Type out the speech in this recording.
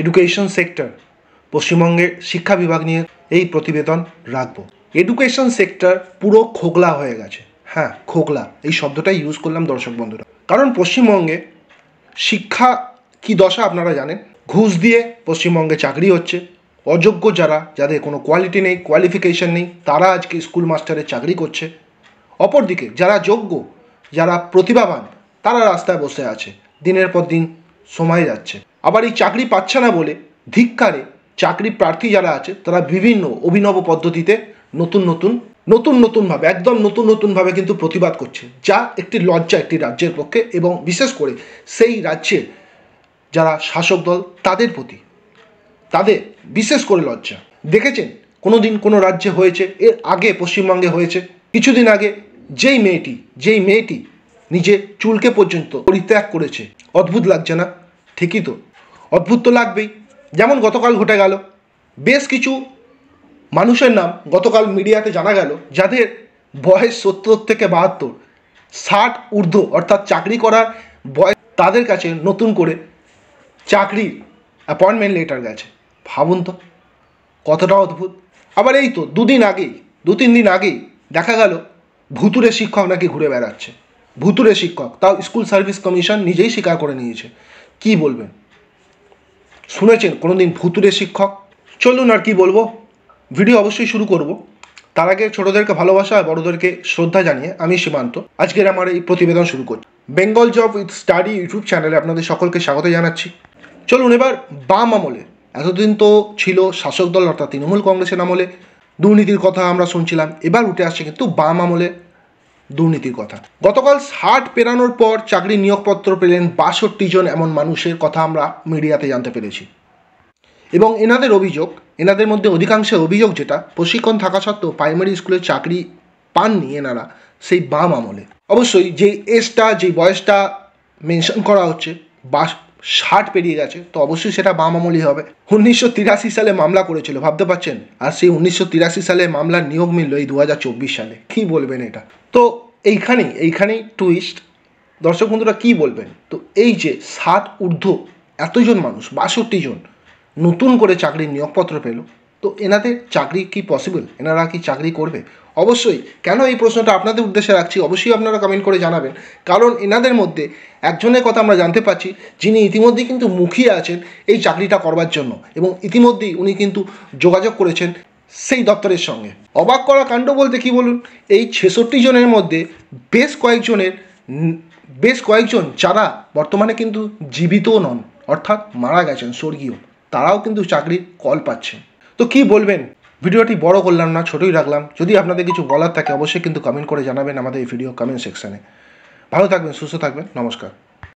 education sector পশ্চিমবঙ্গের শিক্ষা বিভাগ নিয়ে এই প্রতিবেদন রাখবো এডুকেশন সেক্টর পুরো খোকলা হয়ে গেছে হ্যাঁ খোকলা এই শব্দটাই ইউজ করলাম দর্শক বন্ধুরা কারণ পশ্চিমবঙ্গে শিক্ষা কি দশা আপনারা জানেন ঘুষ দিয়ে পশ্চিমবঙ্গে চাকরি হচ্ছে অযোগ্য যারা যাদের কোনো কোয়ালিটি নেই কোয়ালিফিকেশন নেই তারা আজকে স্কুল মাস্টারের চাকরি করছে অপরদিকে যারা যোগ্য যারা প্রতিভাবান তারা রাস্তায় বসে আছে দিনের পর দিন সময় যাচ্ছে আবার এই চাকরি পাচ্ছে না বলে ধিক্কারে চাকরি প্রার্থী যারা আছে তারা বিভিন্ন অভিনব পদ্ধতিতে নতুন নতুন নতুন নতুনভাবে একদম নতুন নতুনভাবে কিন্তু প্রতিবাদ করছে যা একটি লজ্জা একটি রাজ্যের পক্ষে এবং বিশেষ করে সেই রাজ্যে যারা শাসক দল তাদের প্রতি তাদের বিশেষ করে লজ্জা দেখেছেন কোনো দিন কোনো রাজ্যে হয়েছে এর আগে পশ্চিমবঙ্গে হয়েছে কিছুদিন আগে যেই মেয়েটি যেই মেয়েটি নিজে চুলকে পর্যন্ত পরিত্যাগ করেছে অদ্ভুত লাগছে না ঠিকই তো অদ্ভুত তো লাগবেই যেমন গতকাল ঘটে গেল বেশ কিছু মানুষের নাম গতকাল মিডিয়াতে জানা গেল যাদের বয়স সত্তর থেকে বাহাত্তর ষাট ঊর্ধ্ব অর্থাৎ চাকরি করার বয়স তাদের কাছে নতুন করে চাকরির অ্যাপয়েন্টমেন্ট লেটার গেছে ভাবুন তো কতটা অদ্ভুত আবার এই তো দুদিন আগেই দু তিন দিন আগেই দেখা গেল ভুতুরে শিক্ষক নাকি ঘুরে বেড়াচ্ছে ভুতুরে শিক্ষক তাও স্কুল সার্ভিস কমিশন নিজেই স্বীকার করে নিয়েছে কি বলবেন শুনেছেন কোনোদিন ভুতুরে শিক্ষক চলুন আর কি বলবো ভিডিও অবশ্যই শুরু করব তার আগে ছোটদেরকে ভালোবাসা আর বড়দেরকে শ্রদ্ধা জানিয়ে আমি সীমান্ত আজকের আমার এই প্রতিবেদন শুরু করছি Bengal job with study YouTube চ্যানেলে আপনাদের সকলকে স্বাগত জানাচ্ছি চলুন এবার বাম আমলে এতদিন তো ছিল শাসক দল অর্থাৎ তৃণমূল কংগ্রেসের আমলে দুর্নীতির কথা আমরা শুনছিলাম এবার উঠে আসছে কিন্তু বাম আমলে দুর্নীতির কথা গতকাল ষাট পেরানোর পর চাকরি নিয়োগপত্র পেলেন বাষট্টি জন এমন মানুষের কথা আমরা মিডিয়াতে জানতে পেরেছি এবং এনাদের অভিযোগ এনাদের মধ্যে অধিকাংশের অভিযোগ যেটা প্রশিক্ষণ থাকা সত্ত্বেও প্রাইমারি স্কুলে চাকরি পাননি এনারা সেই বাম আমলে অবশ্যই যে এজটা যে বয়সটা মেনশন করা হচ্ছে বাস ষাট পেরিয়ে গেছে তো অবশ্যই সেটা বাম আমলই হবে উনিশশো তিরাশি সালে মামলা করেছিল ভাবতে পারছেন আর সেই উনিশশো তিরাশি সালে মামলার নিয়োগ মিলল এই দু সালে কি বলবেন এটা তো এইখানেই এইখানেই টুইস্ট দর্শক বন্ধুরা কী বলবেন তো এই যে সাত ঊর্ধ্ব এতজন মানুষ বাষট্টি জন নতুন করে চাকরির নিয়োগপত্র পেলো তো এনাদের চাকরি কি পসিবল এনারা কি চাকরি করবে অবশ্যই কেন এই প্রশ্নটা আপনাদের উদ্দেশ্যে রাখছি অবশ্যই আপনারা কমেন্ট করে জানাবেন কারণ এনাদের মধ্যে একজনের কথা আমরা জানতে পারছি যিনি ইতিমধ্যেই কিন্তু মুখিয়ে আছেন এই চাকরিটা করবার জন্য এবং ইতিমধ্যেই উনি কিন্তু যোগাযোগ করেছেন সেই দপ্তরের সঙ্গে অবাক করা কাণ্ড বলতে কি বলুন এই ছেষট্টি জনের মধ্যে বেশ কয়েকজনের বেশ কয়েকজন যারা বর্তমানে কিন্তু জীবিতও নন অর্থাৎ মারা গেছেন স্বর্গীয় তারাও কিন্তু চাকরির কল পাচ্ছেন তো কি বলবেন ভিডিওটি বড় করলাম না ছোটই রাখলাম যদি আপনাদের কিছু বলার থাকে অবশ্যই কিন্তু কমেন্ট করে জানাবেন আমাদের এই ভিডিও কমেন্ট সেকশানে ভালো থাকবেন সুস্থ থাকবেন নমস্কার